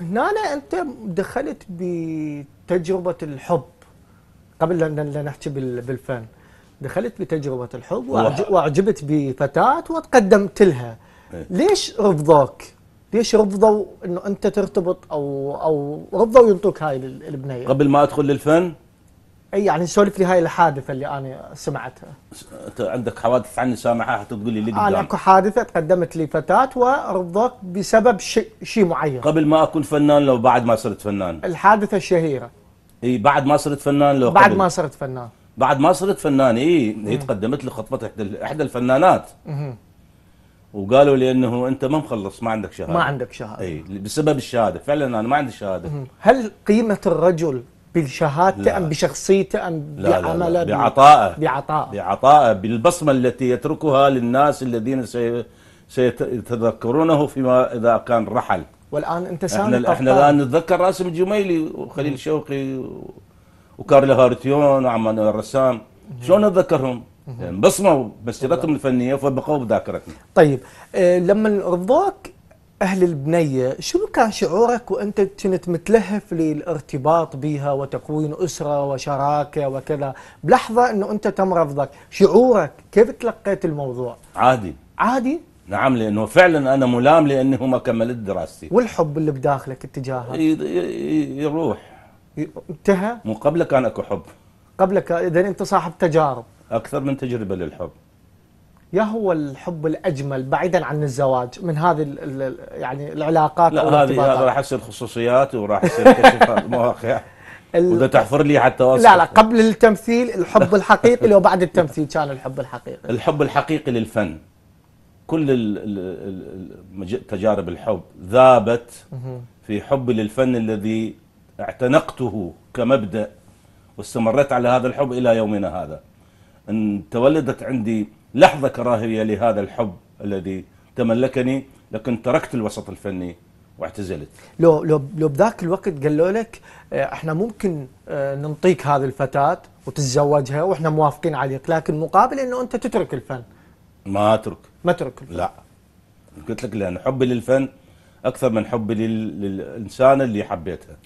هنا انت دخلت بتجربه الحب قبل لا نحكي بالفن دخلت بتجربه الحب واعجبت بفتاه وتقدمت لها إيه. ليش رفضوك؟ ليش رفضوا انه انت ترتبط او او رفضوا ينطوك هاي البنيه؟ قبل ما ادخل للفن اي يعني سولف لي هاي الحادثه اللي انا سمعتها انت عندك حوادث عني سامعها تقول لي اللي قدام انا اكو حادثه تقدمت لي فتاه ورضت بسبب شيء شي معين قبل ما اكون فنان لو بعد ما صرت فنان الحادثه الشهيره اي بعد ما صرت فنان لو بعد قبل. ما صرت فنان بعد ما صرت فنان اي هي تقدمت لي خطبه احدى الفنانات وقالوا لي انه انت ما مخلص ما عندك شهاده ما عندك شهاده اي بسبب الشهاده فعلا انا ما عندي شهاده هل قيمه الرجل بشهادته أم بشخصيته أم لا بعمله لا لا بعطائه بعطائه بعطائه بالبصمة التي يتركها للناس الذين سيتذكرونه فيما إذا كان رحل والآن أنت سامي احنا, الآن نتذكر راسم الجميلي وخليل شوقي وكارل هارتيون وعمان الرسام شلون نتذكرهم؟ انبصموا يعني بسيرتهم الفنيه فبقوا بذاكرتنا. طيب آه، لما رضاك أهل البنية شنو كان شعورك وأنت كنت متلهف للارتباط بها وتكوين أسرة وشراكة وكذا بلحظة أنه أنت تم رفضك شعورك كيف تلقيت الموضوع عادي عادي نعم لأنه فعلا أنا ملام لأنه ما كملت دراستي والحب اللي بداخلك اتجاهها يروح انتهى مو قبل كان اكو حب قبلك اذا انت صاحب تجارب اكثر من تجربه للحب يا هو الحب الاجمل بعيدا عن الزواج من هذه يعني العلاقات لا هذه هذا راح يصير خصوصيات وراح يصير كشف المواقع وده تحفر لي حتى لا لا قبل التمثيل الحب الحقيقي لو بعد التمثيل كان الحب الحقيقي الحب الحقيقي للفن كل تجارب الحب ذابت في حبي للفن الذي اعتنقته كمبدأ واستمرت على هذا الحب إلى يومنا هذا ان تولدت عندي لحظة كراهية لهذا الحب الذي تملكني لكن تركت الوسط الفني واعتزلت لو لو لو بذاك الوقت قالوا لك آه، احنا ممكن آه، ننطيك هذه الفتاة وتتزوجها واحنا موافقين عليك لكن مقابل انه انت تترك الفن ما اترك ما اترك الفن. لا قلت لك لان حبي للفن اكثر من حبي للانسانه اللي حبيتها